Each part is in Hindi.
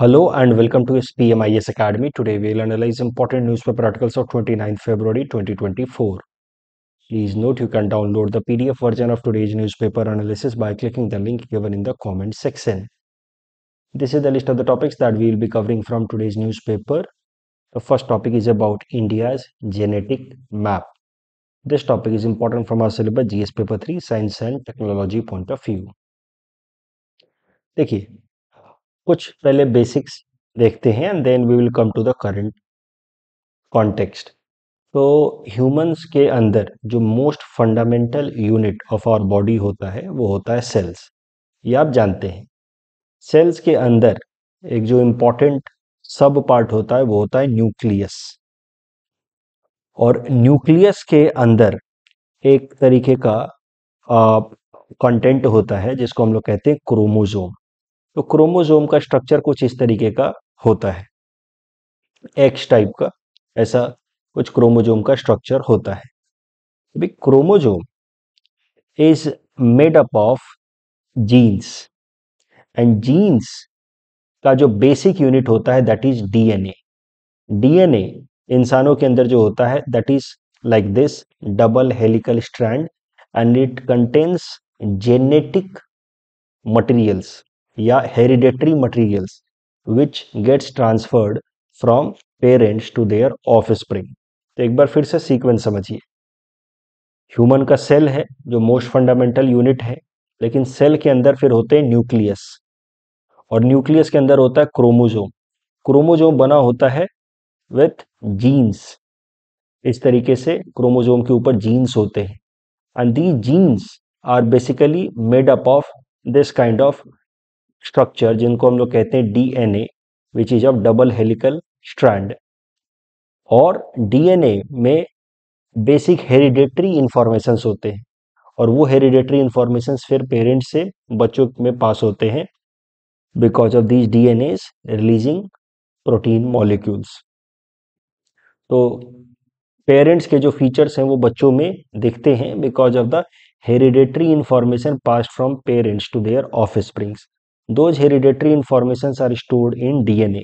Hello and welcome to SPMIS Academy. Today we'll analyze important newspaper articles of 29 February 2024. Please note you can download the PDF version of today's newspaper analysis by clicking the link given in the comment section. This is the list of the topics that we will be covering from today's newspaper. The first topic is about India's genetic map. This topic is important from our syllabus GS paper 3 science and technology point of view. देखिए कुछ पहले बेसिक्स देखते हैं and then we will come to the current context तो ह्यूमंस के अंदर जो most fundamental unit of our body होता है वो होता है सेल्स ये आप जानते हैं सेल्स के अंदर एक जो इम्पॉर्टेंट सब पार्ट होता है वो होता है न्यूक्लियस और न्यूक्लियस के अंदर एक तरीके का कंटेंट होता है जिसको हम लोग कहते हैं क्रोमोजोम तो क्रोमोजोम का स्ट्रक्चर कुछ इस तरीके का होता है एक्स टाइप का ऐसा कुछ क्रोमोजोम का स्ट्रक्चर होता है अभी chromosome is made up of genes and genes का जो बेसिक यूनिट होता है दैट इज डीएनए डीएनए इंसानों के अंदर जो होता है that is like this double helical strand and it contains genetic materials या hereditary materials which gets transferred from parents to their offspring तो एक बार फिर से सीक्वेंस समझिए ह्यूमन का सेल है जो मोस्ट फंडामेंटल यूनिट है लेकिन सेल के अंदर फिर होते हैं न्यूक्लियस और न्यूक्लियस के अंदर होता है क्रोमोजोम क्रोमोजोम बना होता है विथ जीन्स इस तरीके से क्रोमोजोम के ऊपर जीन्स होते हैं and the genes are basically made up of this kind of structure जिनको हम लोग कहते हैं DNA which is of double helical strand और डीएनए में बेसिक हेरिडेटरी इंफॉर्मेशंस होते हैं और वो हेरिडेटरी इंफॉर्मेशंस फिर पेरेंट्स से बच्चों में पास होते हैं because of these DNA releasing protein molecules तो पेरेंट्स के जो फीचर्स हैं वो बच्चों में दिखते हैं because of the hereditary information pass from parents to their offsprings those hereditary informations are stored in dna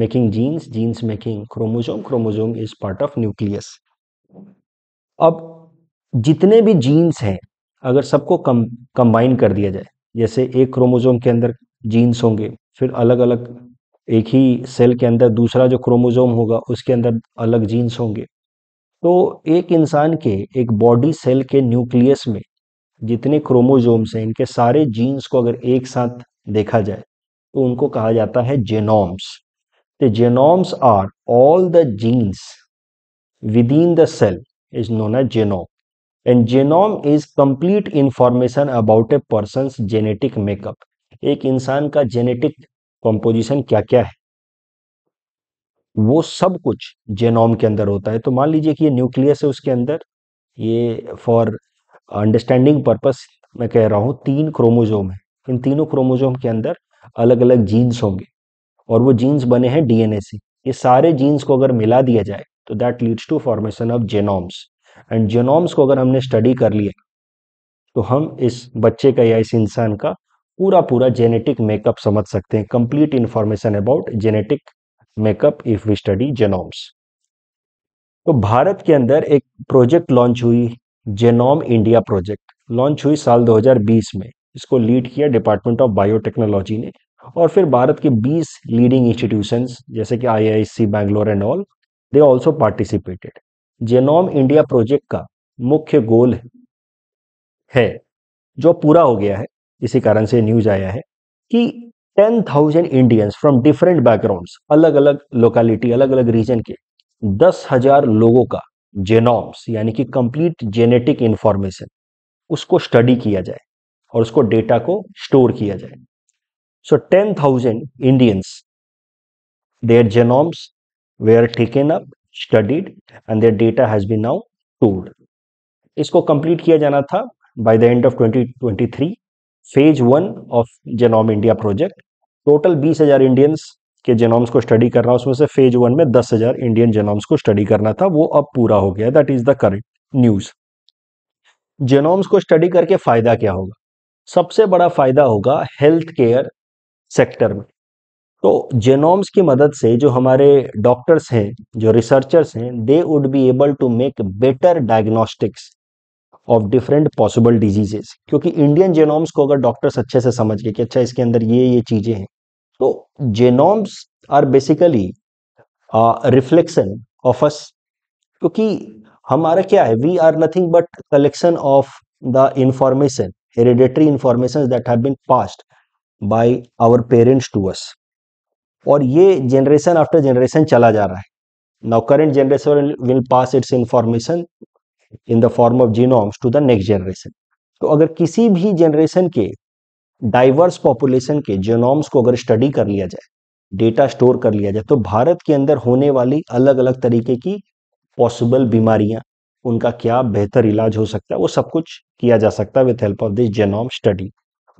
making genes genes making chromosome chromosome is part of nucleus अब जितने भी जीन्स हैं अगर सबको कम कंबाइन कर दिया जाए जैसे एक क्रोमोजोम के अंदर जीन्स होंगे फिर अलग अलग एक ही सेल के अंदर दूसरा जो क्रोमोजोम होगा उसके अंदर अलग जीन्स होंगे तो एक इंसान के एक बॉडी सेल के न्यूक्लियस में जितने क्रोमोजोम्स हैं इनके सारे जीन्स को अगर एक साथ देखा जाए तो उनको कहा जाता है genomes the genomes are all the genes within the cell is known as genome and genome is complete information about a person genetic makeup एक इंसान का जेनेटिक कॉम्पोजिशन क्या क्या है वो सब कुछ जेनोम के अंदर होता है तो मान लीजिए कि ये न्यूक्लियस है उसके अंदर ये फॉर अंडरस्टैंडिंग पर्पस मैं कह रहा हूँ तीन क्रोमोजोम है इन तीनों क्रोमोजोम के अंदर अलग अलग जीन्स होंगे और वो जीन्स बने हैं डीएनए से ये सारे जीन्स को अगर मिला दिया जाए तो that leads to formation of genomes and genomes को अगर हमने स्टडी कर लिया तो हम इस बच्चे का या इस इंसान का पूरा पूरा जेनेटिक मेकअप समझ सकते हैं complete information about genetic makeup if we study genomes तो भारत के अंदर एक प्रोजेक्ट लॉन्च हुई जेनोम इंडिया प्रोजेक्ट लॉन्च हुई साल 2020 में इसको लीड किया डिपार्टमेंट ऑफ बायोटेक्नोलॉजी ने और फिर भारत के 20 लीडिंग इंस्टीट्यूशंस जैसे कि IIC Bangalore and all they also participated genome India project का मुख्य गोल है जो पूरा हो गया है इसी कारण से न्यूज आया है कि 10,000 इंडियंस फ्रॉम डिफरेंट बैकग्राउंड्स अलग अलग लोकेलिटी अलग अलग रीजन के दस हजार लोगों का जेनोम्स यानी कि कंप्लीट जेनेटिक इंफॉर्मेशन उसको स्टडी किया जाए और उसको डेटा को स्टोर किया जाए so ten thousand Indians their they are taken up studied and their data has been now stored इसको कंप्लीट किया जाना था by the end of 2023 phase one of genome India project total 20000 Indians के जेनोम्स को स्टडी कर रहा उसमें से फेज वन में दस हजार इंडियन जेनोम्स को स्टडी करना था वो अब पूरा हो गया that is the current news genomes को स्टडी करके फायदा क्या होगा सबसे बड़ा फायदा होगा हेल्थ केयर सेक्टर में तो जेनोम्स की मदद से जो हमारे डॉक्टर्स हैं जो रिसर्चर्स हैं they would be able to make better diagnostics of different possible diseases क्योंकि इंडियन जेनोम्स को अगर डॉक्टर्स अच्छे से समझ गए कि अच्छा इसके अंदर ये ये चीज़ें हैं तो genomes are basically reflection of us क्योंकि हमारा क्या है we are nothing but collection of the information hereditary information that have been passed by our parents to us और ये जनरेशन आफ्टर जनरेशन चला जा रहा है now current generation will pass its information in the form of genomes to the next generation तो अगर किसी भी जनरेशन के डाइवर्स पॉपुलेशन के जीनोम्स को अगर स्टडी कर लिया जाए डेटा स्टोर कर लिया जाए तो भारत के अंदर होने वाली अलग अलग तरीके की पॉसिबल बीमारियां उनका क्या बेहतर इलाज हो सकता है वो सब कुछ किया जा सकता है with help of this genome study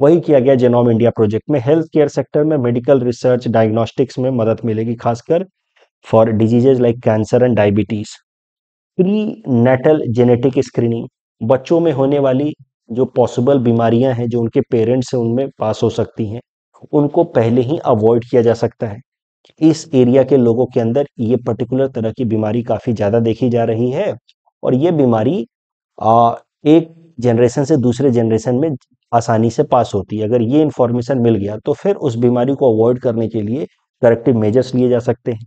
वही किया गया जेनोम इंडिया प्रोजेक्ट में हेल्थ केयर सेक्टर में मेडिकल रिसर्च डायग्नोस्टिक्स में मदद मिलेगी खासकर for diseases like cancer and diabetes prenatal genetic screening बच्चों में होने वाली जो पॉसिबल बीमारियां हैं जो उनके पेरेंट्स हैं उनमें पास हो सकती हैं उनको पहले ही अवॉइड किया जा सकता है इस एरिया के लोगों के अंदर ये पर्टिकुलर तरह की बीमारी काफ़ी ज़्यादा देखी जा रही है और ये बीमारी एक जनरेशन से दूसरे जनरेशन में आसानी से पास होती है अगर ये इन्फॉर्मेशन मिल गया तो फिर उस बीमारी को अवॉइड करने के लिए करेक्टिव मेजर्स लिए जा सकते हैं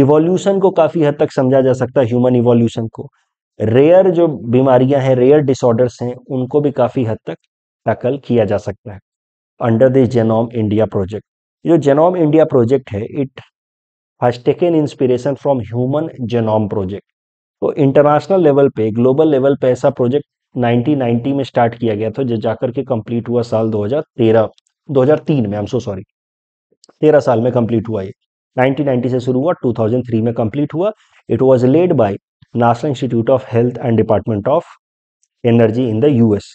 इवोल्यूशन को काफ़ी हद तक समझा जा सकता है ह्यूमन इवोल्यूशन को रेयर जो बीमारियां हैं रेयर डिसऑर्डर्स हैं उनको भी काफ़ी हद तक टैकल किया जा सकता है under the genome India project जो जेनोम इंडिया प्रोजेक्ट है it has taken inspiration from human genome project तो इंटरनेशनल लेवल पे ग्लोबल लेवल पे ऐसा प्रोजेक्ट 1990 में स्टार्ट किया गया था जो जाकर के कंप्लीट हुआ साल 2013 2003 में आई एम सो सॉरी 13 साल में कंप्लीट हुआ ये 1990 से शुरू हुआ 2003 में कंप्लीट हुआ it was led by National Institute of Health and Department of Energy in the US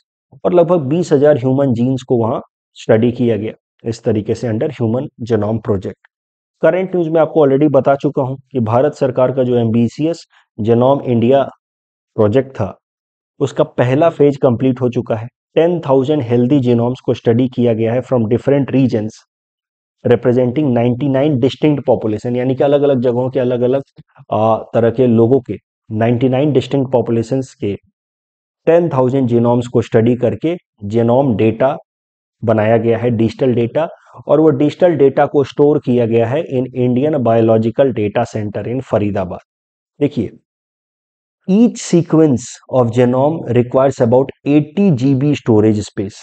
और लगभग 20,000 ह्यूमन जीन्स को वहाँ स्टडी किया गया इस तरीके से under human genome project current news में आपको ऑलरेडी बता चुका हूँ कि भारत सरकार का जो एम जेनोम इंडिया प्रोजेक्ट था उसका पहला फेज कंप्लीट हो चुका है 10,000 हेल्दी जीनोम्स को स्टडी किया गया है from different regions representing 99 distinct population यानी कि अलग अलग जगहों के अलग अलग तरह के लोगों के 99 डिस्टिंक्ट पॉपुलेशंस के 10,000 जीनोम्स को स्टडी करके जेनोम डेटा बनाया गया है डिजिटल डेटा और वो डिजिटल डेटा को स्टोर किया गया है in Indian biological data centre in Faridabad देखिए each sequence of genome requires about 80 GB storage space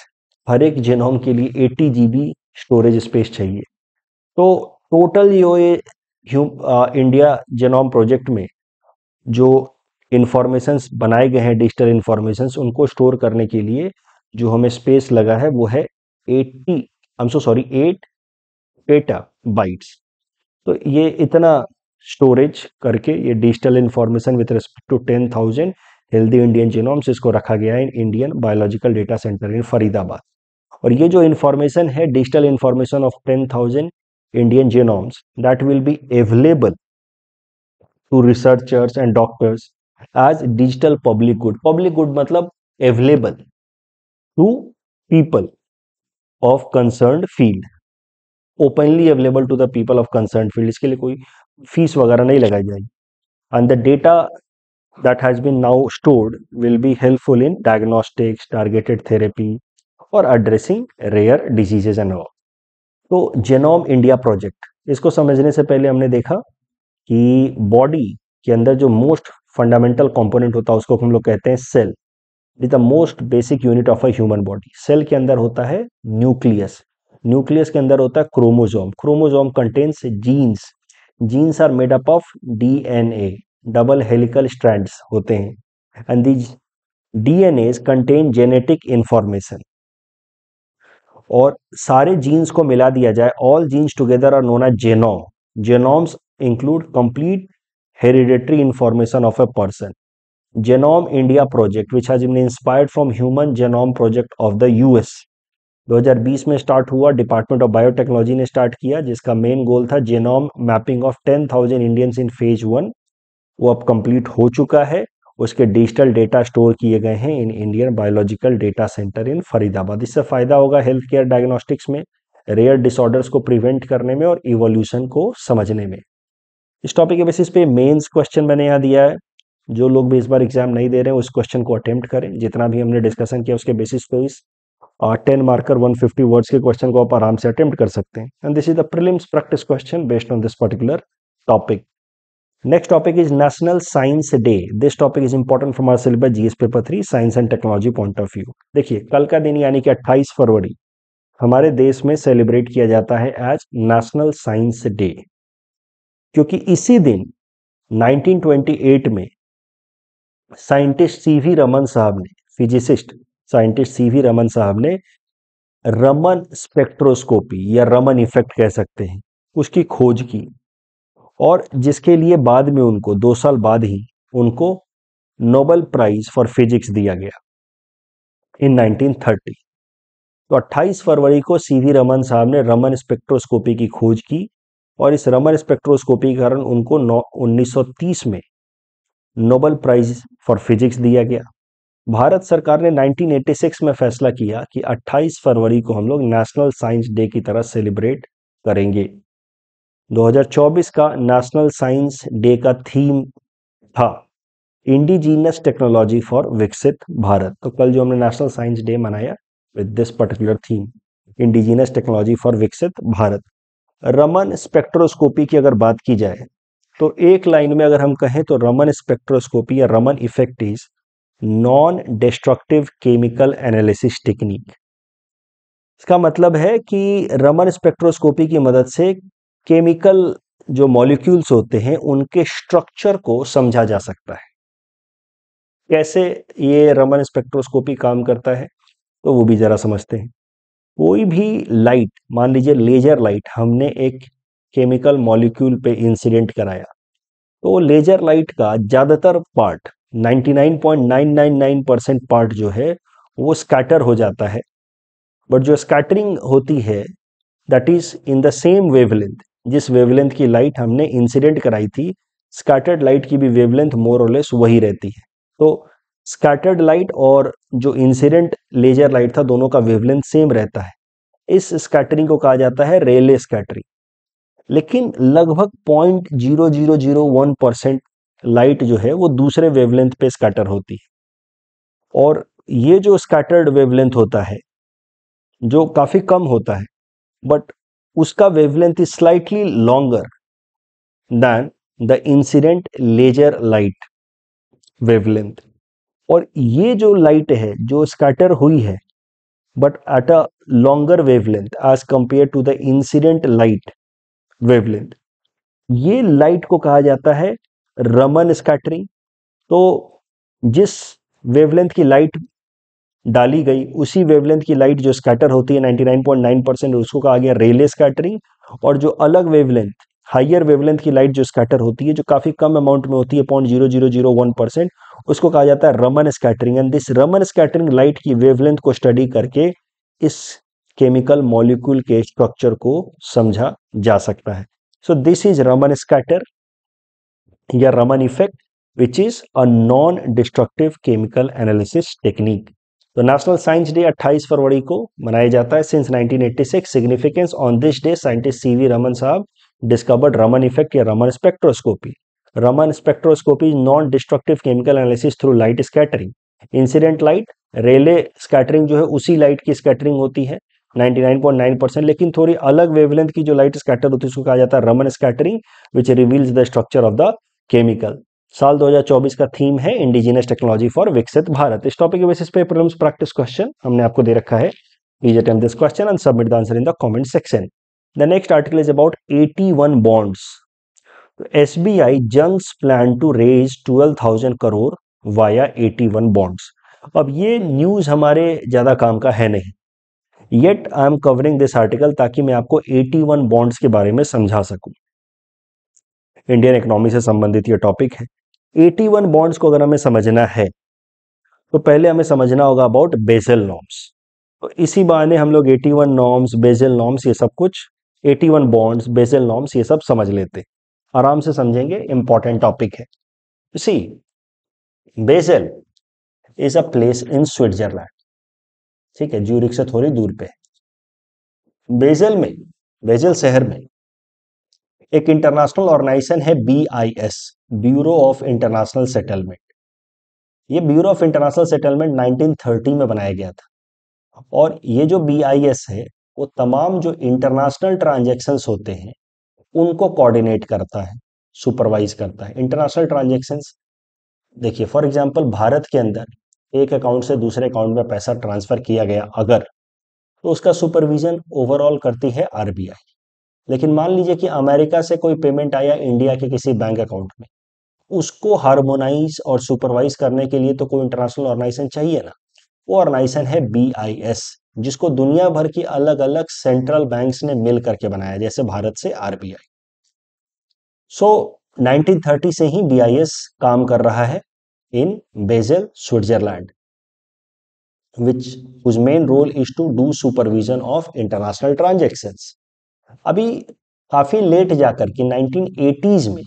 हर एक जेनोम के लिए 80 जीबी स्टोरेज स्पेस चाहिए तो टोटल ये इंडिया जेनोम प्रोजेक्ट में जो इन्फॉर्मेशन बनाए गए हैं डिजिटल इन्फॉर्मेशन उनको स्टोर करने के लिए जो हमें स्पेस लगा है वो है eighty hmm so sorry eight eta bytes तो ये इतना स्टोरेज करके ये digital information with respect to ten thousand healthy Indian genomes इसको रखा गया है Indian biological data centre in Faridabad और ये जो इन्फॉर्मेशन है digital information of ten thousand Indian genomes that will be available to researchers and doctors as digital public good public good matlab available to people of concerned field openly available to the people of concerned field iske liye koi fees wagera nahi lagayi jayegi and the data that has been now stored will be helpful in diagnostics targeted therapy or addressing rare diseases and all so genome india project इसको समझने से पहले हमने देखा कि बॉडी के अंदर जो मोस्ट फंडामेंटल कंपोनेंट होता है उसको हम लोग कहते हैं cell is the most basic unit of a human body cell के अंदर होता है न्यूक्लियस न्यूक्लियस के अंदर होता है chromosome chromosome contains genes genes are made up of the double helical strands होते हैं and these DNA contain genetic information और सारे जीन्स को मिला दिया जाए all genes together are known as genome genomes include complete hereditary information of a person. Genome India project, which has been inspired from Human Genome Project of the US. 2020 में स्टार्ट हुआ डिपार्टमेंट ऑफ बायोटेक्नोलॉजी ने स्टार्ट किया जिसका मेन गोल था genome mapping of 10,000 Indians in phase one वो अब कंप्लीट हो चुका है उसके डिजिटल डेटा स्टोर किए गए हैं in Indian biological data centre in Faridabad इससे फायदा होगा हेल्थ केयर डायग्नोस्टिक्स में रेयर डिसऑर्डर्स को प्रिवेंट करने में और इवोल्यूशन को समझने में इस टॉपिक के बेसिस पे मेंस क्वेश्चन मैंने यहाँ दिया है जो लोग भी इस बार एग्जाम नहीं दे रहे हैं उस क्वेश्चन को अटेम्प्ट करें जितना भी हमने डिस्कशन किया उसके बेसिस पे इस टेन मार्कर 150 वर्ड्स के क्वेश्चन को आप आराम से अटेम्प्ट कर सकते हैं and this is the prelims practice question based on this particular topic next topic is national science day this topic is important for our syllabus GS paper three science and technology point of view देखिए कल का दिन यानी कि अट्ठाईस फरवरी हमारे देश में सेलिब्रेट किया जाता है एज नेशनल साइंस डे क्योंकि इसी दिन 1928 में साइंटिस्ट सी वी रमन साहब ने physicist scientist C V Raman साहब ने रमन स्पेक्ट्रोस्कोपी या रमन इफेक्ट कह सकते हैं उसकी खोज की और जिसके लिए बाद में उनको दो साल बाद ही उनको नोबल प्राइज फॉर फिजिक्स दिया गया इन 1930 तो 28 फरवरी को सी वी रमन साहब ने रमन स्पेक्ट्रोस्कोपी की खोज की और इस रमर स्पेक्ट्रोस्कोपी के कारण उनको उन्नीस 1930 में नोबल प्राइज फॉर फिजिक्स दिया गया भारत सरकार ने 1986 में फैसला किया कि 28 फरवरी को हम लोग नेशनल साइंस डे की तरह सेलिब्रेट करेंगे 2024 का नेशनल साइंस डे का थीम था इंडिजीनियस टेक्नोलॉजी फॉर विकसित भारत तो कल जो हमने नेशनल साइंस डे मनाया with this particular theme indigenous technology for विकसित भारत रमन स्पेक्ट्रोस्कोपी की अगर बात की जाए तो एक लाइन में अगर हम कहें तो रमन स्पेक्ट्रोस्कोपी या Raman effect is non destructive chemical analysis technique इसका मतलब है कि रमन स्पेक्ट्रोस्कोपी की मदद से केमिकल जो मॉलिक्यूल्स होते हैं उनके स्ट्रक्चर को समझा जा सकता है कैसे ये रमन स्पेक्ट्रोस्कोपी काम करता है तो वो भी जरा समझते हैं कोई भी लाइट मान लीजिए लेजर लाइट हमने एक केमिकल मॉलिक्यूल पे इंसिडेंट कराया तो लेजर लाइट का ज़्यादातर पार्ट 99.999 परसेंट पार्ट जो है वो स्कैटर हो जाता है बट जो स्कैटरिंग होती है that is in the same wavelength जिस वेवलेंथ की लाइट हमने इंसिडेंट कराई थी स्कैटर्ड लाइट की भी वेवलेंथ मोर और लेस वही रहती है तो स्कैटर्ड लाइट और जो इंसिडेंट लेजर लाइट था दोनों का वेवलेंथ सेम रहता है इस स्कैटरिंग को कहा जाता है रेले स्कैटरिंग लेकिन लगभग point zero zero zero one percent light जो है वो दूसरे वेवलेंथ पे स्कैटर होती है और ये जो स्कैटर्ड वेवलेंथ होता है जो काफ़ी कम होता है बट उसका wavelength is slightly longer than the incident laser light wavelength और ये जो लाइट है जो स्कैटर हुई है but at a longer wavelength as compare to the incident light wavelength ये लाइट को कहा जाता है रमन स्कैटरिंग तो जिस वेवलेंथ की लाइट डाली गई उसी वेवलेंथ की लाइट जो स्कैटर होती है 99.9 परसेंट उसको कहा गया रेले स्कैटरिंग और जो अलग वेवलेंथ हाइयर वेवलेंथ की लाइट जो स्कैटर होती है जो काफी कम अमाउंट में होती है point zero zero zero one percent उसको कहा जाता है Raman scattering and this Raman scattering light की वेवलेंथ को स्टडी करके इस केमिकल मॉलिक्यूल के स्ट्रक्चर को समझा जा सकता है so this is Raman scatter या Raman effect which is a non destructive chemical analysis technique तो नेशनल साइंस डे 28 फरवरी को मनाया जाता है since 1986 significance on this day scientist C V Raman साहब डिस्कवर्ड रमन इफेक्ट या Raman spectroscopy Raman spectroscopy is non-destructive chemical analysis through light scattering. Incident Rayleigh scattering जो है उसी लाइट की स्कैटरिंग होती है 99.9 परसेंट लेकिन थोड़ी अलग वेवलेंथ की जो लाइट स्कैटर होती है उसको कहा जाता है Raman scattering which reveals the structure of the chemical साल 2024 का थीम है इंडिजिनियस टेक्नोलॉजी फॉर विकसित भारत इस टॉपिक के बेसिस पे प्रॉब्लम्स प्रैक्टिस क्वेश्चन हमने आपको दे रखा है please this question and submit the answer in the comment section The next article is about 81 bonds. So SBI junks plan to raise 12,000 crore via 81 bonds अब ये न्यूज़ हमारे ज़्यादा काम का है नहीं yet I am covering this article ताकि मैं आपको 81 बॉन्ड्स के बारे में समझा सकूं इंडियन इकोनॉमी से संबंधित ये टॉपिक है 81 बॉन्ड्स को अगर हमें समझना है तो पहले हमें समझना होगा अबाउट बेजल नॉर्म्स तो इसी बहाने हम लोग 81 नॉर्म्स बेजल नॉर्म्स ये सब कुछ AT one bonds Basel norms ये सब समझ लेते आराम से समझेंगे इंपॉर्टेंट टॉपिक है see Basel is a place in Switzerland ठीक है ज्यूरिक से थोड़ी दूर पे है बेजल में बेजल शहर में एक इंटरनेशनल ऑर्गेनाइजेशन है B I S bureau of international settlement ये ब्यूरो ऑफ इंटरनेशनल सेटलमेंट 1930 में बनाया गया था और ये जो बी आई एस है वो तमाम जो इंटरनेशनल ट्रांजेक्शन्स होते हैं उनको कोऑर्डिनेट करता है सुपरवाइज करता है इंटरनेशनल ट्रांजेक्शन्स देखिए फॉर एग्जांपल भारत के अंदर एक अकाउंट से दूसरे अकाउंट में पैसा ट्रांसफर किया गया अगर तो उसका सुपरविजन ओवरऑल करती है आरबीआई लेकिन मान लीजिए कि अमेरिका से कोई पेमेंट आया इंडिया के किसी बैंक अकाउंट में उसको हार्मोनाइज और सुपरवाइज करने के लिए तो कोई इंटरनेशनल ऑर्गेनाइजेशन चाहिए ना वो ऑर्गेनाइजेशन है बी आई एस जिसको दुनिया भर की अलग अलग सेंट्रल बैंक्स ने मिल करके बनाया जैसे भारत से आरबीआई सो so, 1930 से ही बीआईएस काम कर रहा है इन bezel Switzerland which whose main role is to do supervision of international transaction अभी काफी लेट जाकर के 1980s में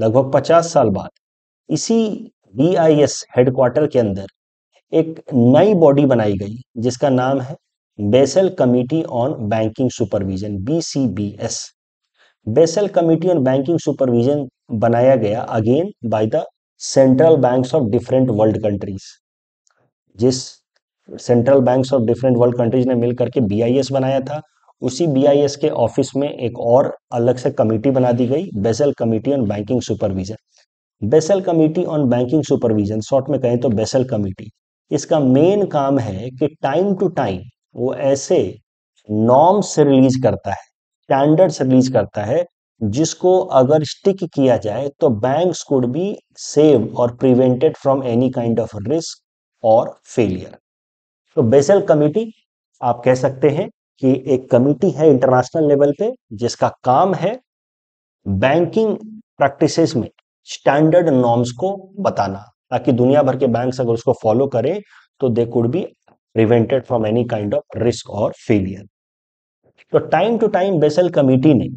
लगभग 50 साल बाद इसी बी आई एस हेडक्वार्टर के अंदर एक नई बॉडी बनाई गई जिसका नाम है Basel committee on banking supervision BCBS Basel committee on banking supervision बनाया गया again by the central banks of different world countries जिस central banks of different world countries ने मिलकर के बीआईएस बनाया था उसी बीआईएस के ऑफिस में एक और अलग से कमेटी बना दी गई Basel committee on banking supervision Basel committee on banking supervision short में कहें तो बेसल कमेटी इसका मेन काम है कि टाइम टू टाइम वो ऐसे नॉर्म्स रिलीज करता है स्टैंडर्ड्स रिलीज करता है जिसको अगर स्टिक किया जाए तो बैंक्स कुड बी सेव और prevented from any kind of risk और फेलियर तो बेसल कमिटी आप कह सकते हैं कि एक कमिटी है इंटरनेशनल लेवल पे जिसका काम है बैंकिंग प्रैक्टिसेस में स्टैंडर्ड नॉर्म्स को बताना ताकि दुनिया भर के बैंक अगर उसको फॉलो करें तो they could be prevented from any kind of risk और फेलियर तो time to time Basel committee ने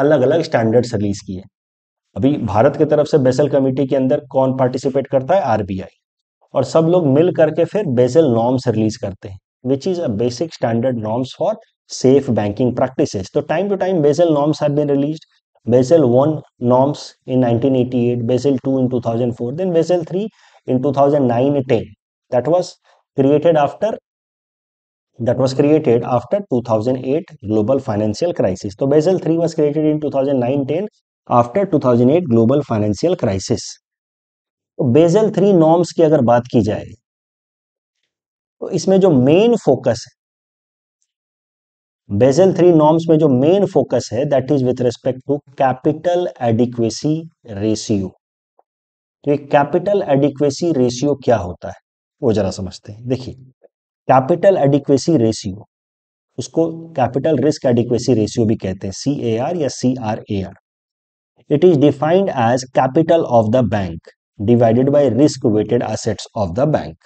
अलग अलग स्टैंडर्ड्स रिलीज किए अभी भारत की तरफ से बेसल कमेटी के अंदर कौन पार्टिसिपेट करता है आरबीआई और सब लोग मिल करके फिर बेसल नॉर्म्स रिलीज करते हैं which is a basic standard norms for safe banking practices तो time to time Basel norms have been released Basel 1 norms in 1988, Basel 2 in 2004, then Basel 3 in 2009-10. That was created after that was created after 2008 global financial crisis. So Basel 3 was created in 2009-10 after 2008 global financial crisis. तो बेजल थ्री नॉर्म्स की अगर बात की जाए तो इसमें जो मेन फोकस है बेजल थ्री नॉर्म्स में जो मेन फोकस है that is with respect to capital adequacy ratio तो ये कैपिटल एडिक्वेसी रेशियो क्या होता है वो जरा समझते हैं देखिए कैपिटल एडिक्वेसी रेशियो उसको कैपिटल रिस्क एडिक्वेसी रेशियो भी कहते हैं सी ए आर या C R A R it is defined as capital of the bank divided by risk weighted assets of the bank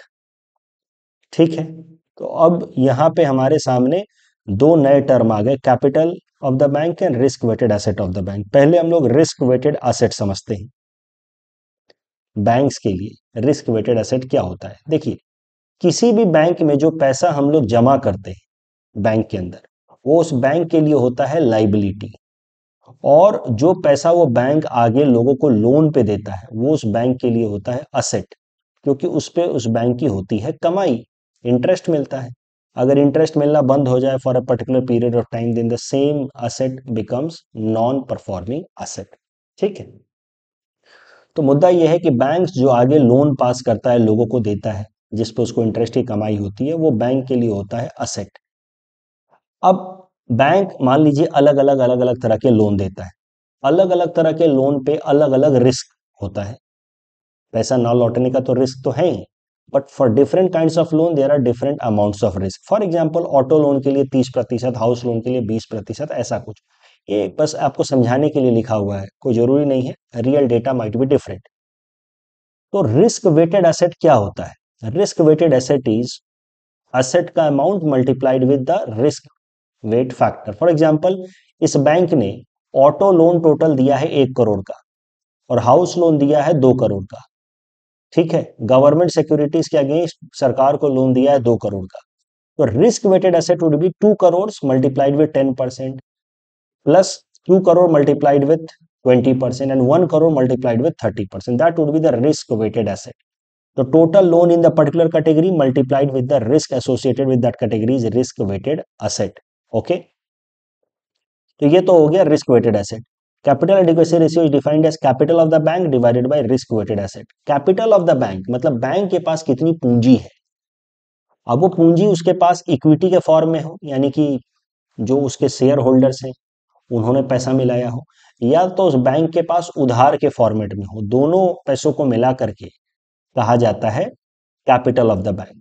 ठीक है तो अब यहां पे हमारे सामने दो नए टर्म आ गए capital of the bank and risk weighted asset of the bank पहले हम लोग रिस्क वेटेड एसेट समझते हैं बैंक्स के लिए रिस्क वेटेड एसेट क्या होता है देखिए किसी भी बैंक में जो पैसा हम लोग जमा करते हैं बैंक के अंदर वो उस बैंक के लिए होता है लाइबिलिटी और जो पैसा वो बैंक आगे लोगों को लोन पे देता है वो उस बैंक के लिए होता है असेट क्योंकि उस पर उस बैंक की होती है कमाई इंटरेस्ट मिलता है अगर इंटरेस्ट मिलना बंद हो जाए for a particular period of time then the same asset becomes non performing asset ठीक है तो मुद्दा यह है कि बैंक जो आगे लोन पास करता है लोगों को देता है जिस पर उसको इंटरेस्ट की कमाई होती है वो बैंक के लिए होता है असेट अब बैंक मान लीजिए अलग अलग अलग अलग तरह के लोन देता है अलग अलग तरह के लोन पे अलग अलग रिस्क होता है पैसा ना लौटने का तो रिस्क तो है ही but for different kind of loan there are different amounts of risk for example auto loan के लिए तीस प्रतिशत हाउस लोन के लिए बीस प्रतिशत ऐसा कुछ ये बस आपको समझाने के लिए लिखा हुआ है कोई जरूरी नहीं है real data might be different तो रिस्क वेटेड एसेट क्या होता है risk weighted asset is asset का amount multiplied with the risk weight factor for example इस बैंक ने ऑटो लोन टोटल दिया है एक करोड़ का और हाउस लोन दिया है दो करोड़ का ठीक है गवर्नमेंट सिक्योरिटीज के अगेंस्ट सरकार को लोन दिया है दो करोड़ का तो risk weighted asset would be two crore multiplied with ten percent plus two crore multiplied with twenty percent and one crore multiplied with thirty percent that would be the risk weighted asset तो total loan in the particular category multiplied with the risk associated with that category is risk weighted asset okay तो ये तो हो गया risk weighted asset capital adequacy ratio is defined as capital of the bank divided by risk weighted asset capital of the bank मतलब बैंक के पास कितनी पूंजी है अब वो पूंजी उसके पास इक्विटी के फॉर्म में हो यानी कि जो उसके शेयर होल्डर्स हैं उन्होंने पैसा मिलाया हो या तो उस बैंक के पास उधार के फॉर्मेट में हो दोनों पैसों को मिला करके कहा जाता है कैपिटल ऑफ द बैंक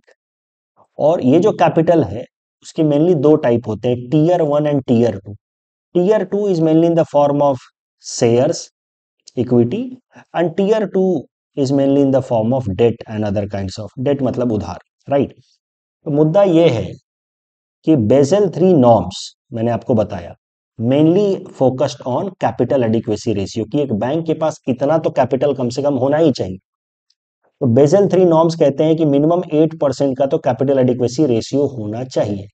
और ये जो कैपिटल है उसके मेनली दो टाइप होते हैं tier one and tier two tier 2 is mainly in the form of shares equity and tier 2 is mainly in the form of debt and other kinds of debt मतलब उधार राइट right? तो मुद्दा यह है कि बेजल थ्री नॉर्म्स मैंने आपको बताया mainly focused on capital adequacy ratio कि एक बैंक के पास इतना तो कैपिटल कम से कम होना ही चाहिए तो बेजल थ्री नॉर्म्स कहते हैं कि मिनिमम एट परसेंट का तो कैपिटल एडिक्वेसी रेशियो होना चाहिए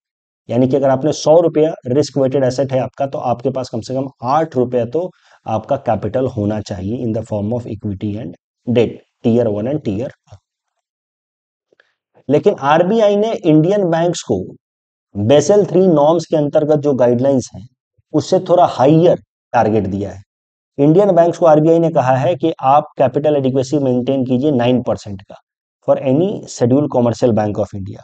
यानी कि अगर आपने सौ रुपया रिस्क वेटेड एसेट है आपका तो आपके पास कम से कम आठ रुपया तो आपका कैपिटल होना चाहिए in the form of equity and debt tier one and tier लेकिन आरबीआई ने इंडियन बैंक्स को बेसल थ्री नॉर्म्स के अंतर्गत जो गाइडलाइंस हैं उससे थोड़ा हाइयर टारगेट दिया है इंडियन बैंक्स को आरबीआई ने कहा है कि आप कैपिटल एडिक्वेसी मेंटेन कीजिए नाइन परसेंट का for any schedule commercial bank of India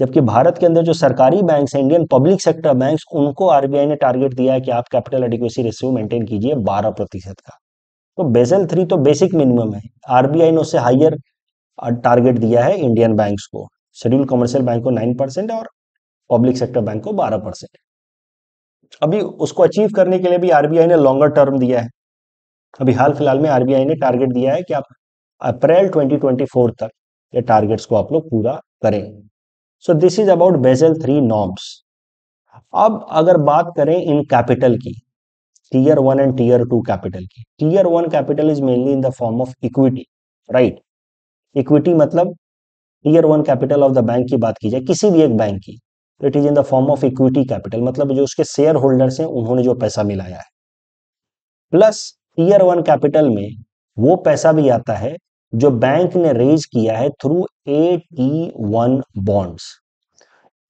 जबकि भारत के अंदर जो सरकारी बैंक है इंडियन पब्लिक सेक्टर बैंक उनको आरबीआई ने टारगेट दिया है कि आप कैपिटल एडिक्वेसी रेशियो मेंटेन कीजिए बारह प्रतिशत का तो बेजल थ्री तो बेसिक मिनिमम है आरबीआई ने उससे हायर टारगेट दिया है इंडियन बैंक को शेड्यूल कमर्शियल बैंक को नाइन परसेंट और पब्लिक सेक्टर बैंक को बारह परसेंट अभी उसको अचीव करने के लिए भी आरबीआई ने लॉन्गर टर्म दिया है अभी हाल फिलहाल में आरबीआई ने टारगेट दिया है कि आप अप्रैल फोर तक ये टारगेट्स को आप लोग पूरा करें so this is about Basel three norms अब अगर बात करें इन कैपिटल की tier one and tier two capital की tier one capital is mainly in the form of equity right equity मतलब tier one capital of the bank की बात की जाए किसी भी एक बैंक की it is in the form of equity capital मतलब जो उसके शेयर होल्डर्स हैं उन्होंने जो पैसा मिलाया है प्लस टीयर वन कैपिटल में वो पैसा भी आता है जो बैंक ने रेज किया है through AT one bonds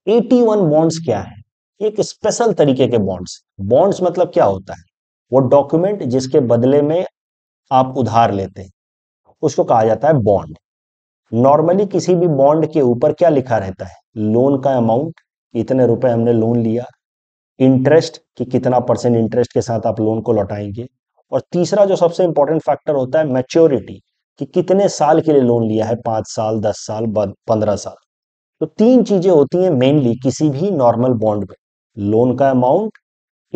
AT one bonds क्या है एक स्पेशल तरीके के बॉन्ड्स बॉन्ड्स मतलब क्या होता है वो डॉक्यूमेंट जिसके बदले में आप उधार लेते हैं उसको कहा जाता है बॉन्ड नॉर्मली किसी भी बॉन्ड के ऊपर क्या लिखा रहता है लोन का अमाउंट इतने रुपए हमने लोन लिया इंटरेस्ट कि कितना परसेंट इंटरेस्ट के साथ आप लोन को लौटाएंगे और तीसरा जो सबसे इंपॉर्टेंट फैक्टर होता है मैच्योरिटी कि कितने साल के लिए लोन लिया है पांच साल दस साल पंद्रह साल तो तीन चीजें होती हैं मेनली किसी भी नॉर्मल बॉन्ड में लोन का amount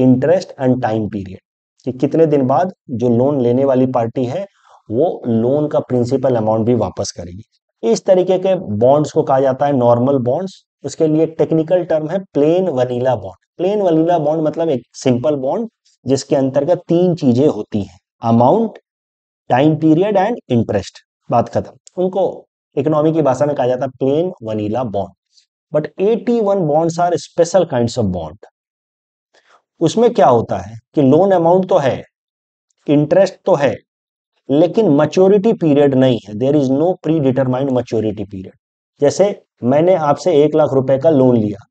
interest and time period कि कितने दिन बाद जो लोन लेने वाली पार्टी है वो लोन का प्रिंसिपल अमाउंट भी वापस करेगी इस तरीके के बॉन्ड्स को कहा जाता है नॉर्मल बॉन्ड्स उसके लिए टेक्निकल टर्म है plain vanilla bond plain vanilla bond मतलब एक सिंपल बॉन्ड जिसके अंतर्गत तीन चीजें होती हैं amount time period and interest बात खत्म उनको इकोनॉमी की भाषा में कहा जाता है plain vanilla bond but 81 bonds are special kind of bond उसमें क्या होता है कि लोन अमाउंट तो है इंटरेस्ट तो है लेकिन मच्योरिटी पीरियड नहीं है there is no predetermined maturity period जैसे मैंने आपसे एक लाख रुपए का लोन लिया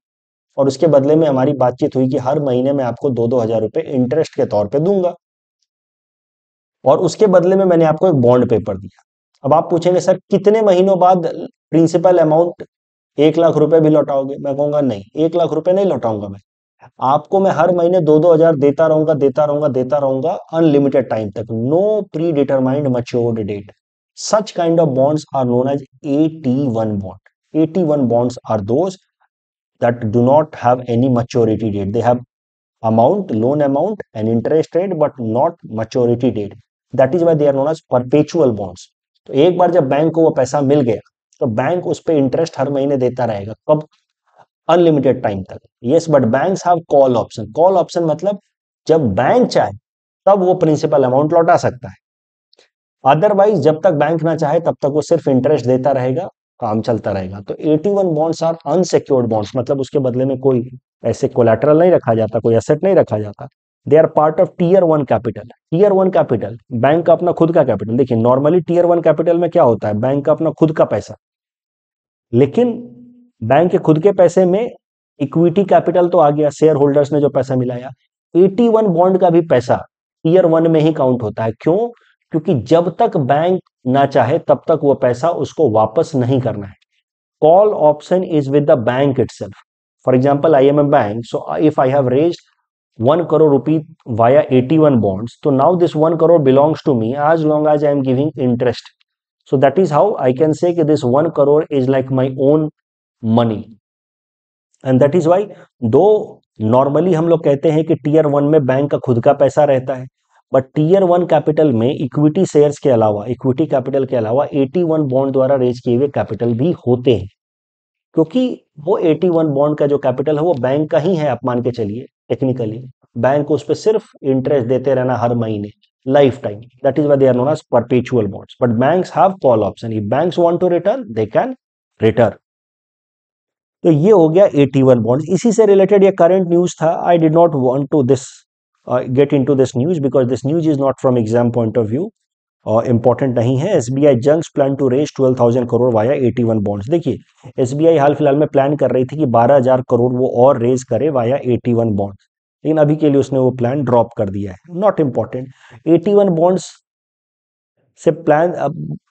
और उसके बदले में हमारी बातचीत हुई कि हर महीने में आपको दो दो हजार रुपए इंटरेस्ट के तौर पे दूंगा और उसके बदले में मैंने आपको एक बॉन्ड पेपर दिया अब आप पूछेंगे सर कितने महीनों बाद प्रिंसिपल अमाउंट एक लाख रुपए भी लौटाओगे मैं कहूंगा नहीं एक लाख रुपए नहीं लौटाऊंगा मैं आपको मैं हर महीने दो दो हजार देता रहूंगा देता रहूंगा देता रहूंगा अनलिमिटेड टाइम तक no predetermined matured date such kind of bonds are known as A T one bond A T one bonds are those that do not have any maturity date they have amount loan amount and interest rate but not maturity date that is why they are known as perpetual bonds तो एक बार जब बैंक को वो पैसा मिल गया तो बैंक उस पर इंटरेस्ट हर महीने देता रहेगा कब अनलिमिटेड टाइम तक yes but bank have call option call option मतलब जब बैंक चाहे तब वो प्रिंसिपल अमाउंट लौटा सकता है अदरवाइज जब तक बैंक ना चाहे तब तक वो सिर्फ इंटरेस्ट देता रहेगा काम चलता रहेगा तो 81 one bonds are unsecured bonds मतलब उसके बदले में कोई ऐसे कोलेटरल नहीं रखा जाता कोई एसेट नहीं रखा जाता they are part of tier one capital tier one capital bank का अपना खुद का कैपिटल देखिए नॉर्मली टीयर वन कैपिटल में क्या होता है बैंक का अपना खुद का पैसा लेकिन बैंक के खुद के पैसे में इक्विटी कैपिटल तो आ गया शेयर होल्डर्स ने जो पैसा मिलाया 81 बॉन्ड का भी पैसा ईयर वन में ही काउंट होता है क्यों क्योंकि जब तक बैंक ना चाहे तब तक वो पैसा उसको वापस नहीं करना है call option is with the bank it for example I am a bank so if I have raised one crore rupee via AT one bonds तो now this one crore belongs to me as long as I am giving interest so that is how I can say this one crore is like my own money and that is why though normally हम लोग कहते हैं कि टीयर वन में बैंक का खुद का पैसा रहता है बट टीयर वन कैपिटल में इक्विटी शेयर्स के अलावा इक्विटी कैपिटल के अलावा एटी वन बॉन्ड द्वारा रेज किए हुए कैपिटल भी होते हैं क्योंकि वो एटी वन बॉन्ड का जो कैपिटल है वो बैंक का ही है आप मान के चलिए टेक्निकली बैंक उस पर सिर्फ इंटरेस्ट देते रहना हर महीने life time that is why known perpetual bonds but bank have call option if bank want to return they can return तो ये हो गया एटी वन बॉन्ड इसी से रिलेटेड ये करंट न्यूज था I did not want to this get into this news because this news is not from exam point of view important नहीं है S B I junks plan to raise twelve thousand crore via AT one bonds देखिए एस बी आई हाल फिलहाल में प्लान कर रही थी कि बारह हजार करोड़ वो और रेज करे वाया एटी वन बॉन्ड्स लेकिन अभी के लिए उसने वो प्लान ड्रॉप कर दिया है not important AT one bonds से प्लान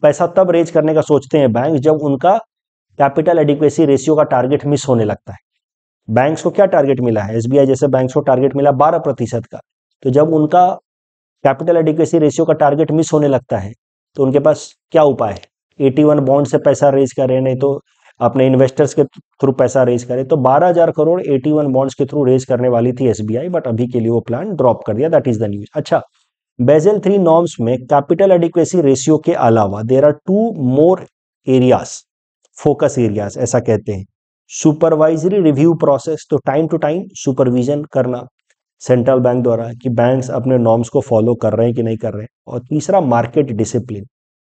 पैसा तब रेज करने का सोचते हैं बैंक जब उनका कैपिटल एडिक्वेसी रेशियो का टारगेट मिस होने लगता है बैंक्स को क्या टारगेट मिला है एसबीआई जैसे बैंक्स को टारगेट मिला बारह प्रतिशत का तो जब उनका कैपिटल एडिकेसी रेशियो का टारगेट मिस होने लगता है तो उनके पास क्या उपाय है एटी वन बॉन्ड से पैसा रेज करें नहीं तो अपने इन्वेस्टर्स के थ्रू पैसा रेज करें तो 12000 करोड़ 81 बॉन्ड्स के थ्रू रेज करने वाली थी एसबीआई बट अभी के लिए वो प्लान ड्रॉप कर दिया दैट इज द न्यूज अच्छा बेजल थ्री नॉर्म्स में कैपिटल एडिक्वेसी रेशियो के अलावा there are two more areas focus areas ऐसा कहते हैं सुपरवाइजरी रिव्यू प्रोसेस तो टाइम टू टाइम सुपरविजन करना सेंट्रल बैंक द्वारा कि बैंक्स अपने नॉर्म्स को फॉलो कर रहे हैं कि नहीं कर रहे हैं और तीसरा मार्केट डिसिप्लिन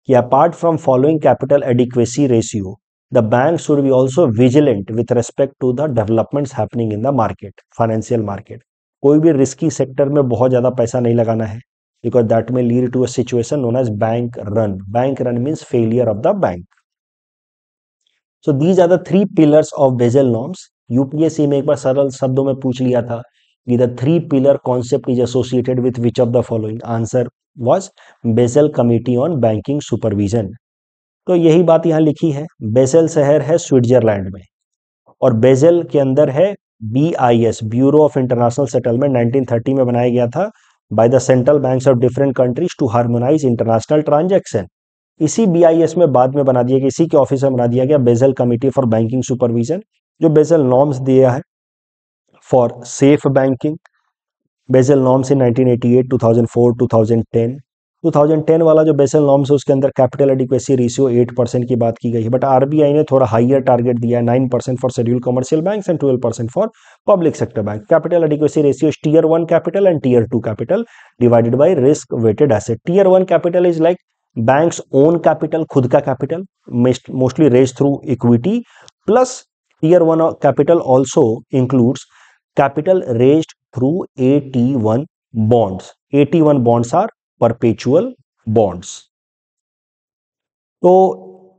कि apart from following capital adequacy ratio the bank should be also vigilant with respect to the developments happening in the market financial market कोई भी रिस्की सेक्टर में बहुत ज़्यादा पैसा नहीं लगाना है because that may lead to a situation known as bank run bank run means failure of the bank so these are the three pillars of Basel norms UPSC में एक बार सरल शब्दों में पूछ लिया था with three pillar concept is associated with which of the following answer was Basel committee on banking supervision तो यही बात यहाँ लिखी है बेसल शहर है स्विट्जरलैंड में और बेजल के अंदर है B I S bureau of international settlement 1930 में बनाया गया था by the central banks of different countries to harmonise international transaction इसी एस में बाद में बना दिया गया इसी के ऑफिस में बना दिया गया Basel committee for banking supervision जो बेजल नॉर्म्स दिया है for safe banking Basel norms in 1988, 2004, 2010 2010 वाला जो बेसल नॉर्म्स है उसके अंदर कैपिटल एडिक्वेसी रेशियो 8 परसेंट की बात की गई है बट आरबीआई ने थोड़ा हाइयर टारगेट दिया है 9 percent for schedule commercial bank and 12 percent for public sector bank capital adequacy ratio is tier one capital and tier two capital divided by risk weighted asset tier one capital is like bank own capital खुद का capital mostly raise through equity plus tier one capital also includes capital through T one bonds A T one bonds are perpetual bonds तो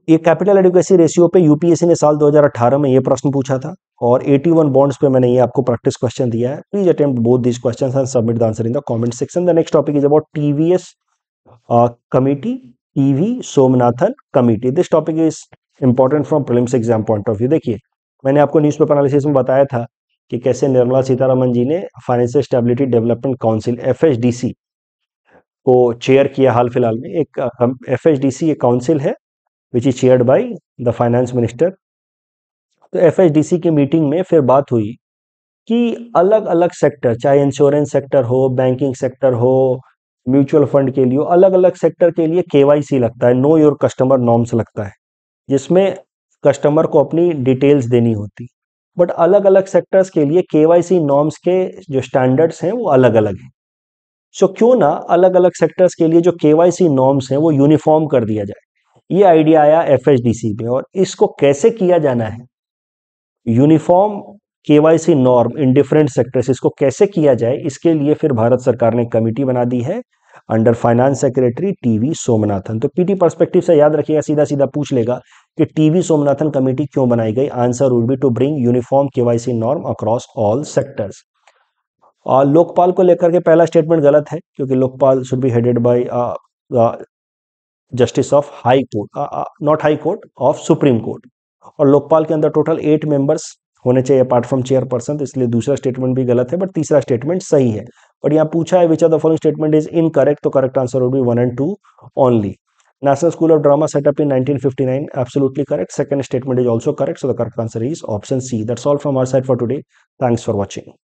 ये कैपिटल एडुकेसी रेशियो पे यूपीएससी ने साल 2018 में ये प्रश्न पूछा था और 81 बॉन्ड्स पे मैंने ये आपको प्रैक्टिस क्वेश्चन दिया है please attempt both this questions and submit the answer in the comment section the next topic is about TVS committee TV Somanathan committee this topic is important from prelims exam point of view देखिए मैंने आपको न्यूज पेपर एनालिसिस में बताया था कि कैसे निर्मला सीतारमन जी ने financial stability development council F को चेयर किया हाल फिलहाल में एक एफ एच डी एक काउंसिल है which is chaired by the finance minister तो एफ एच डी सी की मीटिंग में फिर बात हुई कि अलग अलग सेक्टर चाहे इंश्योरेंस सेक्टर हो बैंकिंग सेक्टर हो म्यूचुअल फंड के लिए अलग अलग सेक्टर के लिए केवाईसी लगता है नो योर कस्टमर नॉर्म्स लगता है जिसमें कस्टमर को अपनी डिटेल्स देनी होती बट अलग अलग सेक्टर्स के लिए केवाईसी नॉर्म्स के जो स्टैंडर्ड्स हैं वो अलग अलग हैं सो क्यों ना अलग अलग सेक्टर्स के लिए जो केवाईसी नॉर्म्स हैं वो यूनिफॉर्म कर दिया जाए ये आइडिया आया एफ में और इसको कैसे किया जाना है यूनिफॉर्म के नॉर्म इन डिफरेंट सेक्टर्स इसको कैसे किया जाए इसके लिए फिर भारत सरकार ने कमिटी बना दी है under finance secretary TV Somanathan तो पीटी पर्सपेक्टिव से याद रखिएगा सीधा सीधा पूछ लेगा कि टीवी सोमनाथन कमेटी क्यों बनाई गई answer would be to bring uniform KYC norm across all sectors और लोकपाल को लेकर के पहला स्टेटमेंट गलत है क्योंकि Lokpal should be headed by justice of high court not high court of supreme court और लोकपाल के अंदर टोटल एट मेंबर्स होने चाहिए अपार्ट फ्रॉम चेयरपर्सन तो इसलिए दूसरा स्टेटमेंट भी गलत है बट तीसरा स्टेटमेंट सही है बट यहाँ पूछा है which are the following statement is incorrect तो correct answer would be one and two only national school of drama set up in 1959 absolutely correct second statement is also correct so the correct answer is option C that's all from our side for today thanks for watching